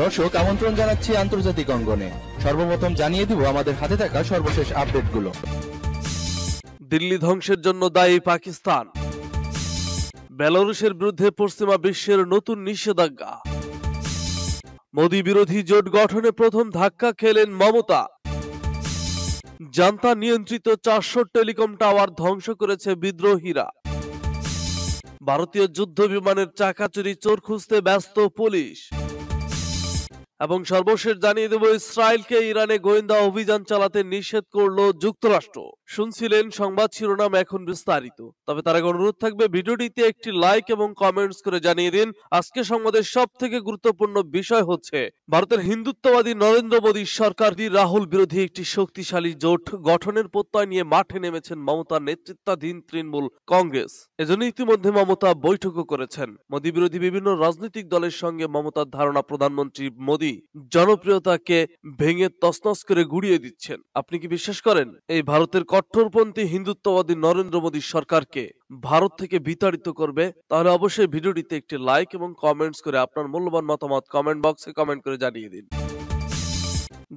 দর্শক আমন্ত্রণ জানাচ্ছি আন্তর্জাতিক অঙ্গনে সর্বপ্রথম জানিয়ে দিব আমাদের হাতে থাকা সর্বশেষ আপডেটগুলো দিল্লি ধ্বংসের জন্য দায়ী পাকিস্তান বেলারুশের বিরুদ্ধে পশ্চিমা বিশ্বের নতুন নিষেধাজ্ঞা মোদী বিরোধী জোট গঠনে প্রথম ধাক্কা খেলেন মমতা জান্তা নিয়ন্ত্রিত চারশো টেলিকম টাওয়ার ধ্বংস করেছে বিদ্রোহীরা ভারতীয় যুদ্ধ বিমানের চাকা চুরি চোর খুঁজতে ব্যস্ত পুলিশ এবং সর্বশেষ জানিয়ে দেব ইসরায়েলকে ইরানে গোয়েন্দা অভিযান চালাতে নিষেধ করল যুক্তরাষ্ট্র শুনছিলেন সংবাদ শিরোনাম এখন বিস্তারিত তবে তার আগে অনুরোধ থাকবে ভিডিওটিতে একটি লাইক এবং কমেন্টস করে জানিয়ে দিন আজকে সংবাদের সব থেকে গুরুত্বপূর্ণ বিষয় হচ্ছে ভারতের হিন্দুত্ববাদী নরেন্দ্র মোদী সরকারটি রাহুল বিরোধী একটি শক্তিশালী জোট গঠনের প্রত্যয় নিয়ে মাঠে নেমেছেন মমতার নেতৃত্বাধীন তৃণমূল কংগ্রেস এজন্য ইতিমধ্যে মমতা বৈঠকও করেছেন মোদী বিরোধী বিভিন্ন রাজনৈতিক দলের সঙ্গে মমতার ধারণা প্রধানমন্ত্রী মোদী জনপ্রিয়তাকে ভেঙে তসনস করে গুড়িয়ে দিচ্ছেন আপনি কি বিশ্বাস করেন এই ভারতের কট্টরপন্থী হিন্দুত্ববাদী নরেন্দ্র মোদী সরকারকে ভারত থেকে বিতাড়িত করবে তাহলে অবশ্যই ভিডিওটিতে একটি লাইক এবং কমেন্টস করে আপনার মূল্যবান মতামত কমেন্ট বক্সে কমেন্ট করে জানিয়ে দিন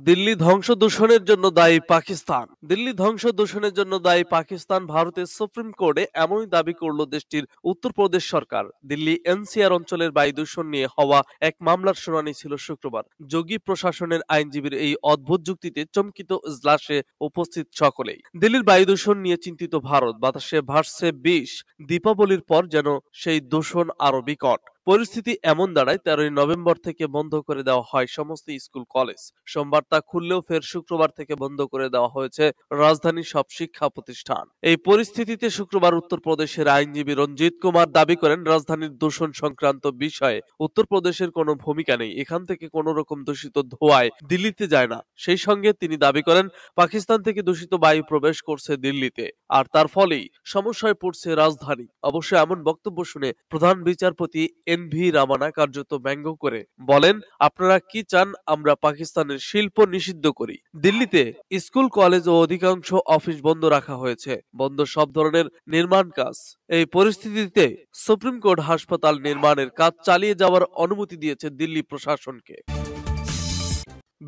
দিল্লি ধ্বংস দূষণের জন্য দায়ী পাকিস্তান দিল্লি ধ্বংস দূষণের জন্য দায়ী পাকিস্তান ভারতের সুপ্রিম কোর্টে এমনই দাবি করল দেশটির উত্তরপ্রদেশ সরকার দিল্লি এনসিআর অঞ্চলের বায়ু দূষণ নিয়ে হওয়া এক মামলার শুনানি ছিল শুক্রবার যোগী প্রশাসনের আইনজীবীর এই অদ্ভুত যুক্তিতে চমকিত ইজলাসে উপস্থিত সকলেই দিল্লির বায়ু দূষণ নিয়ে চিন্তিত ভারত বাতাসে ভাসছে বিষ দীপাবলির পর যেন সেই দূষণ আরো বিকট পরিস্থিতি এমন দাঁড়ায় তেরোই নভেম্বর থেকে বন্ধ করে দেওয়া হয় সমস্ত স্কুল কলেজ সোমবার তা খুললেও ফের শুক্রবার থেকে বন্ধ করে দেওয়া হয়েছে রাজধানীর সব শিক্ষা প্রতিষ্ঠান এই পরিস্থিতিতে শুক্রবার উত্তরপ্রদেশের আইনজীবী রঞ্জিত কুমার দাবি করেন রাজধানীর দূষণ সংক্রান্ত বিষয়ে উত্তরপ্রদেশের কোনো ভূমিকা নেই এখান থেকে কোনো রকম দূষিত ধোয়ায় দিল্লিতে যায় না সেই সঙ্গে তিনি দাবি করেন পাকিস্তান থেকে দূষিত বায়ু প্রবেশ করছে দিল্লিতে আর তার ফলেই সমস্যায় পড়ছে রাজধানী অবশ্য এমন বক্তব্য শুনে প্রধান বিচারপতি এ এন ভি রামানা কার্যত ব্যঙ্গ করে বলেন আপনারা কি চান আমরা পাকিস্তানের শিল্প নিষিদ্ধ করি দিল্লিতে স্কুল কলেজ ও অধিকাংশ অফিস বন্ধ রাখা হয়েছে বন্ধ সব ধরনের নির্মাণ কাজ এই পরিস্থিতিতে সুপ্রিম কোর্ট হাসপাতাল নির্মাণের কাজ চালিয়ে যাওয়ার অনুমতি দিয়েছে দিল্লি প্রশাসনকে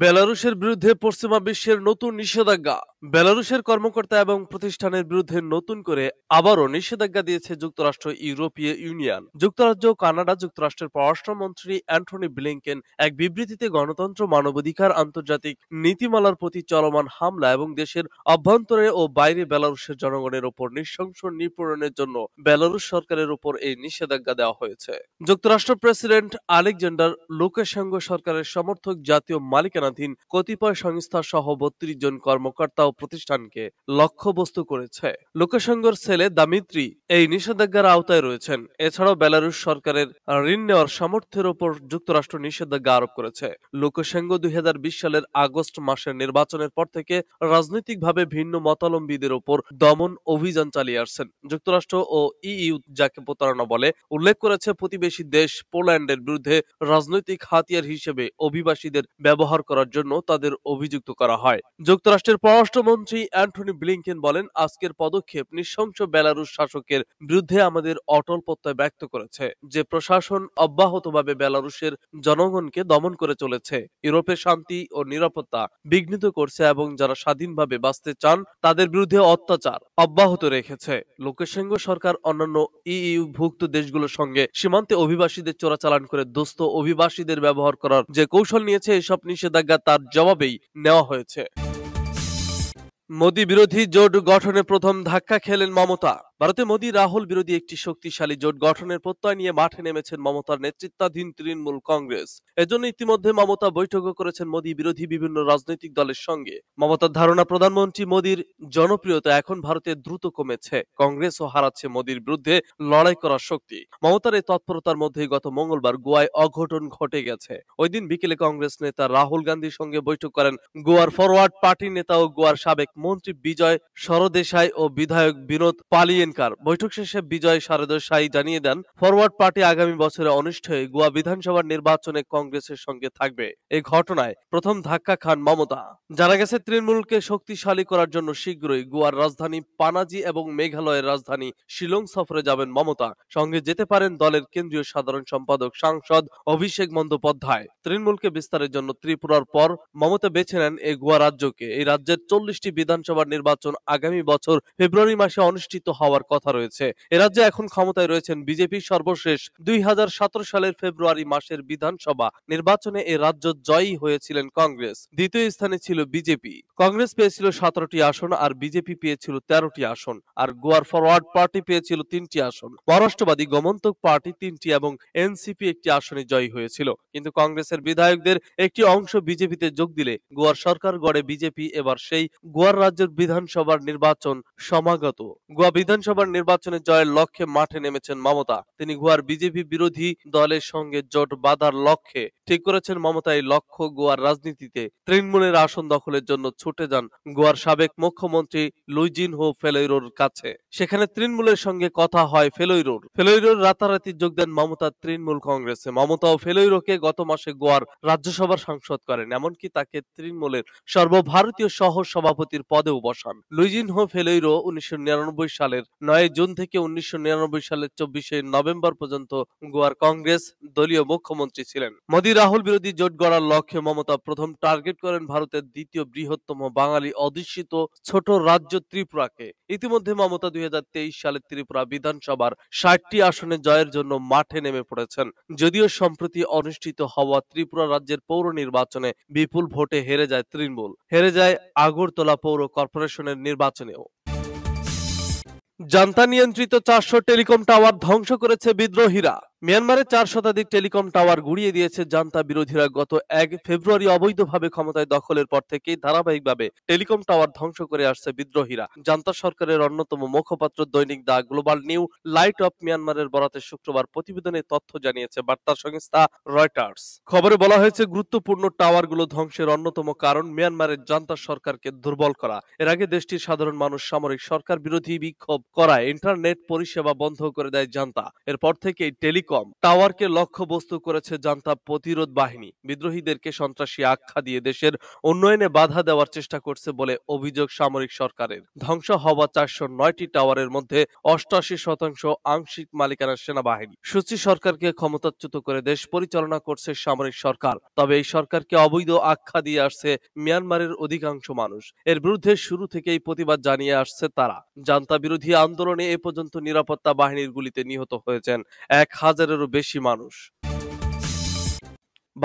বেলারুশের বিরুদ্ধে পশ্চিমা বিশ্বের নতুন নিষেধাজ্ঞা বেলারুশের কর্মকর্তা এবং প্রতিষ্ঠানের বিরুদ্ধে নতুন করে আবারও নিষেধাজ্ঞা দিয়েছে যুক্তরাষ্ট্র ইউরোপীয় ইউনিয়ন যুক্তরাজ্য ও কানাডা যুক্তরাষ্ট্রের পররাষ্ট্রমন্ত্রী অ্যান্টনি ব্লিংকেন এক বিবৃতিতে গণতন্ত্র মানবাধিকার আন্তর্জাতিক নীতিমালার প্রতি চলমান হামলা এবং দেশের অভ্যন্তরে ও বাইরে বেলারুশের জনগণের ওপর নৃশংস নিপূরণের জন্য বেলারুশ সরকারের ওপর এই নিষেধাজ্ঞা দেওয়া হয়েছে যুক্তরাষ্ট্র প্রেসিডেন্ট আলেকজান্ডার লুকাশেঙ্গো সরকারের সমর্থক জাতীয় মালিক মালিকানাধীন কতিপয় সংস্থা সহ বত্রিশ জন কর্মকর্তা ও প্রতিষ্ঠানকে লক্ষ্যবস্তু করেছে লোকসংঘর ছেলে দামিত্রি এই নিষেধাজ্ঞার আওতায় রয়েছেন এছাড়াও বেলারুশ সরকারের ঋণ নেওয়ার সামর্থ্যের ওপর যুক্তরাষ্ট্র নিষেধাজ্ঞা আরোপ করেছে লোকসংঘ দুই সালের আগস্ট মাসের নির্বাচনের পর থেকে রাজনৈতিকভাবে ভিন্ন মতালম্বীদের ওপর দমন অভিযান চালিয়ে আসছেন যুক্তরাষ্ট্র ও ইইউ যাকে প্রতারণা বলে উল্লেখ করেছে প্রতিবেশী দেশ পোল্যান্ডের বিরুদ্ধে রাজনৈতিক হাতিয়ার হিসেবে অভিবাসীদের ব্যবহার করার জন্য তাদের অভিযুক্ত করা হয় যুক্তরাষ্ট্রের পররাষ্ট্রমন্ত্রী অ্যান্টনি ব্লিংকেন বলেন আজকের পদক্ষেপ নিঃশংস বেলারুশ শাসকের বিরুদ্ধে আমাদের অটল প্রত্যয় ব্যক্ত করেছে যে প্রশাসন অব্যাহতভাবে বেলারুশের জনগণকে দমন করে চলেছে ইউরোপের শান্তি ও নিরাপত্তা বিঘ্নিত করছে এবং যারা স্বাধীনভাবে বাঁচতে চান তাদের বিরুদ্ধে অত্যাচার অব্যাহত রেখেছে লোকসংঘ সরকার অন্যান্য ইইউ ভুক্ত দেশগুলোর সঙ্গে সীমান্তে অভিবাসীদের চোরাচালান করে দোস্ত অভিবাসীদের ব্যবহার করার যে কৌশল নিয়েছে এসব নিষেধাজ্ঞা নিষেধাজ্ঞা তার জবাবেই নেওয়া হয়েছে মোদী বিরোধী জোট গঠনে প্রথম ধাক্কা খেলেন মমতা ভারতে মোদি রাহুল বিরোধী একটি শক্তিশালী জোট গঠনের প্রত্যয় নিয়ে মাঠে নেমেছেন মমতার নেতৃত্বাধীন তৃণমূল কংগ্রেস এজন্য ইতিমধ্যে মমতা বৈঠকও করেছেন মোদি বিরোধী বিভিন্ন রাজনৈতিক দলের সঙ্গে মমতার ধারণা প্রধানমন্ত্রী মোদীর জনপ্রিয়তা এখন ভারতে দ্রুত কমেছে কংগ্রেসও হারাচ্ছে মোদীর বিরুদ্ধে লড়াই করার শক্তি মমতার এই তৎপরতার মধ্যেই গত মঙ্গলবার গোয়ায় অঘটন ঘটে গেছে ওই দিন বিকেলে কংগ্রেস নেতা রাহুল গান্ধীর সঙ্গে বৈঠক করেন গোয়ার ফরওয়ার্ড পার্টির নেতা ও গোয়ার সাবেক মন্ত্রী বিজয় সরদেশাই ও বিধায়ক বিনোদ পালিয়ে এনকার বৈঠক শেষে বিজয় শারদর সাই জানিয়ে দেন ফরওয়ার্ড পার্টি আগামী বছরে অনুষ্ঠেয় গোয়া বিধানসভার নির্বাচনে কংগ্রেসের সঙ্গে থাকবে এই ঘটনায় প্রথম ধাক্কা খান মমতা জানা গেছে তৃণমূলকে শক্তিশালী করার জন্য শীঘ্রই গোয়ার রাজধানী পানাজি এবং মেঘালয়ের রাজধানী শিলং সফরে যাবেন মমতা সঙ্গে যেতে পারেন দলের কেন্দ্রীয় সাধারণ সম্পাদক সাংসদ অভিষেক বন্দ্যোপাধ্যায় তৃণমূলকে বিস্তারের জন্য ত্রিপুরার পর মমতা বেছে নেন এই গোয়া রাজ্যকে এই রাজ্যের চল্লিশটি বিধানসভার নির্বাচন আগামী বছর ফেব্রুয়ারি মাসে অনুষ্ঠিত হওয়ার হওয়ার কথা রয়েছে এরাজ্যে এখন ক্ষমতায় রয়েছেন বিজেপি সর্বশেষ দুই সালের ফেব্রুয়ারি মাসের বিধানসভা নির্বাচনে এ রাজ্য জয়ী হয়েছিলেন কংগ্রেস দ্বিতীয় স্থানে ছিল বিজেপি কংগ্রেস পেয়েছিল সতেরোটি আসন আর বিজেপি পেয়েছিল তেরোটি আসন আর গোয়ার ফরওয়ার্ড পার্টি পেয়েছিল তিনটি আসন মহারাষ্ট্রবাদী গমন্তক পার্টি তিনটি এবং এনসিপি একটি আসনে জয়ী হয়েছিল কিন্তু কংগ্রেসের বিধায়কদের একটি অংশ বিজেপিতে যোগ দিলে গোয়ার সরকার গড়ে বিজেপি এবার সেই গোয়ার রাজ্যের বিধানসভার নির্বাচন সমাগত গোয়া বিধানসভা বিধানসভার নির্বাচনে জয়ের লক্ষ্যে মাঠে নেমেছেন মমতা তিনি গোয়ার বিজেপি বিরোধী দলের সঙ্গে জোট বাঁধার লক্ষ্যে ঠিক করেছেন মমতা এই লক্ষ্য গোয়ার রাজনীতিতে তৃণমূলের আসন দখলের জন্য ছুটে যান গোয়ার সাবেক মুখ্যমন্ত্রী লুইজিন হো ফেলইরোর কাছে সেখানে তৃণমূলের সঙ্গে কথা হয় ফেলইরোর ফেলইরোর রাতারাতি যোগ দেন মমতা তৃণমূল কংগ্রেসে মমতা ও ফেলইরোকে গত মাসে গোয়ার রাজ্যসভার সাংসদ করেন এমনকি তাকে তৃণমূলের সর্বভারতীয় সহ সভাপতির পদেও বসান লুইজিন হো ফেলইরো উনিশশো সালের নয় জুন থেকে উনিশশো সালের চব্বিশে নভেম্বর পর্যন্ত গোয়ার কংগ্রেস দলীয় মুখ্যমন্ত্রী ছিলেন মোদী রাহুল বিরোধী জোট গড়ার লক্ষ্যে মমতা প্রথম টার্গেট করেন ভারতের দ্বিতীয় বৃহত্তম বাঙালি অধিষ্ঠিত ছোট রাজ্য ত্রিপুরাকে ইতিমধ্যে মমতা দুই সালে ত্রিপুরা বিধানসভার ষাটটি আসনে জয়ের জন্য মাঠে নেমে পড়েছেন যদিও সম্প্রতি অনুষ্ঠিত হওয়া ত্রিপুরা রাজ্যের পৌর নির্বাচনে বিপুল ভোটে হেরে যায় তৃণমূল হেরে যায় আগরতলা পৌর কর্পোরেশনের নির্বাচনেও জান্তা নিয়ন্ত্রিত চারশো টেলিকম টাওয়ার ধ্বংস করেছে বিদ্রোহীরা মিয়ানমারে চার শতাধিক টেলিকম টাওয়ার গুড়িয়ে দিয়েছে জান্তা বিরোধীরা গত এক ফেব্রুয়ারি অবৈধভাবে ক্ষমতায় দখলের পর থেকেই ধারাবাহিকভাবে টেলিকম টাওয়ার ধ্বংস করে আসছে বিদ্রোহীরা জান্তা সরকারের অন্যতম মুখপাত্র দৈনিক the global new light of মিয়ানমারের বরাতে শুক্রবার প্রতিবেদনে তথ্য জানিয়েছে বার্তা সংস্থা রয়টার্স খবরে বলা হয়েছে গুরুত্বপূর্ণ টাওয়ারগুলো ধ্বংসের অন্যতম কারণ মিয়ানমারের জান্তা সরকারকে দুর্বল করা এর আগে দেশটির সাধারণ মানুষ সামরিক সরকার বিরোধী বিক্ষোভ করায় ইন্টারনেট পরিষেবা বন্ধ করে দেয় জান্তা এরপর থেকেই টেলিকম কম টাওয়ারকে লক্ষ্যবস্তু করেছে জান্তা প্রতিরোধ বাহিনী বিদ্রোহীদেরকে সন্ত্রাসী আখ্যা দিয়ে দেশের উন্নয়নে বাধা দেওয়ার চেষ্টা করছে বলে অভিযোগ সামরিক সরকারের ধ্বংস হওয়া চারশো নয়টি টাওয়ারের মধ্যে অষ্টাশি শতাংশ আংশিক মালিকানার সেনাবাহিনী সুচি সরকারকে ক্ষমতাচ্যুত করে দেশ পরিচালনা করছে সামরিক সরকার তবে এই সরকারকে অবৈধ আখ্যা দিয়ে আসছে মিয়ানমারের অধিকাংশ মানুষ এর বিরুদ্ধে শুরু থেকেই প্রতিবাদ জানিয়ে আসছে তারা জান্তা বিরোধী আন্দোলনে এ পর্যন্ত নিরাপত্তা বাহিনীর গুলিতে নিহত হয়েছেন এক হাজার হাজারেরও বেশি মানুষ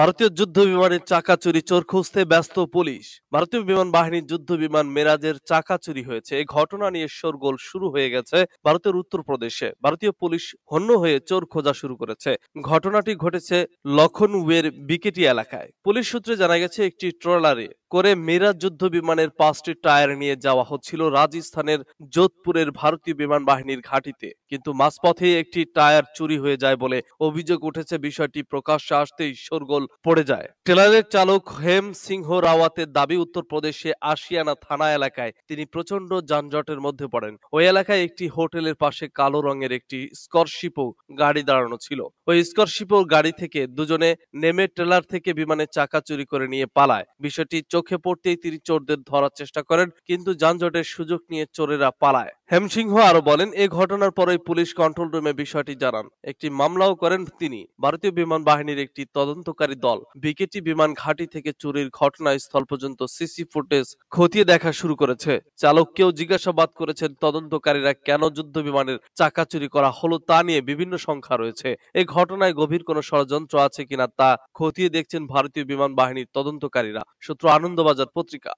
ভারতীয় যুদ্ধ বিমানের চাকা চুরি চোর খুঁজতে ব্যস্ত পুলিশ ভারতীয় বিমান বাহিনীর যুদ্ধ বিমান মেরাজের চাকা চুরি হয়েছে এই ঘটনা নিয়ে শোরগোল শুরু হয়ে গেছে ভারতের উত্তরপ্রদেশে ভারতীয় পুলিশ হন্য হয়ে চোর খোঁজা শুরু করেছে ঘটনাটি ঘটেছে লখনউয়ের বিকেটি এলাকায় পুলিশ সূত্রে জানা গেছে একটি ট্রলারে করে মেরাজ যুদ্ধ বিমানের পাঁচটি টায়ার নিয়ে যাওয়া হচ্ছিল রাজস্থানের যোধপুরের ভারতীয় বিমান বাহিনীর ঘাটিতে কিন্তু মাঝপথে একটি টায়ার চুরি হয়ে যায় বলে অভিযোগ উঠেছে বিষয়টি প্রকাশ্যে আসতেই শোরগোল পড়ে যায় ট্রেলারের চালক হেম সিংহ রাওয়াতের দাবি উত্তরপ্রদেশে আশিয়ানা থানা এলাকায় তিনি প্রচন্ড যানজটের মধ্যে পড়েন ওই এলাকায় একটি হোটেলের পাশে কালো রঙের একটি স্করশিপও গাড়ি দাঁড়ানো ছিল ওই স্করশিপও গাড়ি থেকে দুজনে নেমে ট্রেলার থেকে বিমানে চাকা চুরি করে নিয়ে পালায় বিষয়টি চোখে পড়তেই তিনি চোরদের ধরার চেষ্টা করেন কিন্তু যানজটের সুযোগ নিয়ে চোরেরা পালায় হেম সিংহ আরো বলেন এ ঘটনার পরেই পুলিশ কন্ট্রোল রুমে বিষয়টি জানান একটি মামলাও করেন তিনি ভারতীয় বিমান বাহিনীর একটি তদন্তকারী তদন্তকারী দল বিকেটি বিমান ঘাঁটি থেকে চুরির ঘটনাস্থল পর্যন্ত সিসি ফুটেজ খতিয়ে দেখা শুরু করেছে চালককেও জিজ্ঞাসাবাদ করেছেন তদন্তকারীরা কেন যুদ্ধ বিমানের চাকা চুরি করা হলো তা নিয়ে বিভিন্ন সংখ্যা রয়েছে এই ঘটনায় গভীর কোনো ষড়যন্ত্র আছে কিনা তা খতিয়ে দেখছেন ভারতীয় বিমান বাহিনীর তদন্তকারীরা সূত্র আনন্দবাজার পত্রিকা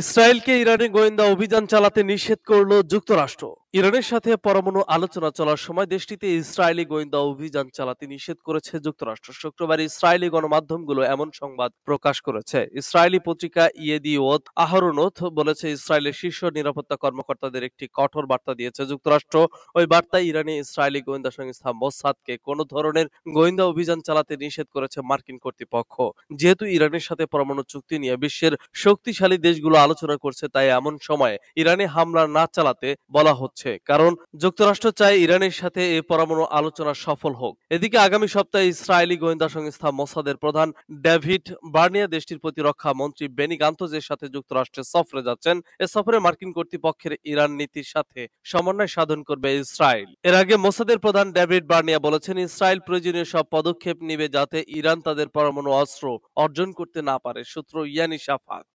ইসরায়েলকে ইরানে গোয়েন্দা অভিযান চালাতে নিষেধ করল যুক্তরাষ্ট্র ইরানের সাথে পরমাণু আলোচনা চলার সময় দেশটিতে ইসরায়েলি গোয়েন্দা অভিযান চালাতে নিষেধ করেছে যুক্তরাষ্ট্র শুক্রবার ইসরায়েলি গণমাধ্যমগুলো এমন সংবাদ প্রকাশ করেছে ইসরায়েলি পত্রিকা ইয়েদি ওদ আহরণোথ বলেছে ইসরায়েলের শীর্ষ নিরাপত্তা কর্মকর্তাদের একটি কঠোর বার্তা দিয়েছে যুক্তরাষ্ট্র ওই বার্তায় ইরানে ইসরায়েলি গোয়েন্দা সংস্থা মোসাদকে কোনো ধরনের গোয়েন্দা অভিযান চালাতে নিষেধ করেছে মার্কিন কর্তৃপক্ষ যেহেতু ইরানের সাথে পরমাণু চুক্তি নিয়ে বিশ্বের শক্তিশালী দেশগুলো আলোচনা করছে তাই এমন সময় ইরানে হামলা না চালাতে বলা হচ্ছে হচ্ছে কারণ যুক্তরাষ্ট্র চায় ইরানের সাথে এ পরমাণু আলোচনা সফল হোক এদিকে আগামী সপ্তাহে ইসরায়েলি গোয়েন্দা সংস্থা মোসাদের প্রধান ডেভিড বার্নিয়া দেশটির প্রতিরক্ষা মন্ত্রী বেনি গান্তজের সাথে যুক্তরাষ্ট্রে সফরে যাচ্ছেন এ সফরে মার্কিন কর্তৃপক্ষের ইরান নীতির সাথে সমন্বয় সাধন করবে ইসরায়েল এর আগে মোসাদের প্রধান ডেভিড বার্নিয়া বলেছেন ইসরায়েল প্রয়োজনীয় সব পদক্ষেপ নিবে যাতে ইরান তাদের পরমাণু অস্ত্র অর্জন করতে না পারে সূত্র ইয়ানি সাফাক